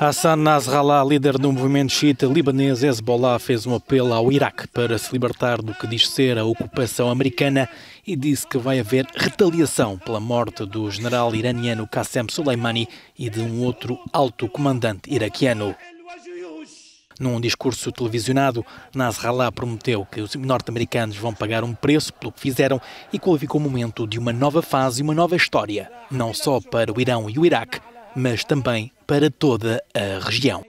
Hassan Nasrallah, líder do movimento xiita libanês Hezbollah, fez um apelo ao Iraque para se libertar do que diz ser a ocupação americana e disse que vai haver retaliação pela morte do general iraniano Qassem Soleimani e de um outro alto comandante iraquiano. Num discurso televisionado, Nasrallah prometeu que os norte-americanos vão pagar um preço pelo que fizeram e qualificou o momento de uma nova fase e uma nova história, não só para o Irão e o Iraque, mas também para toda a região.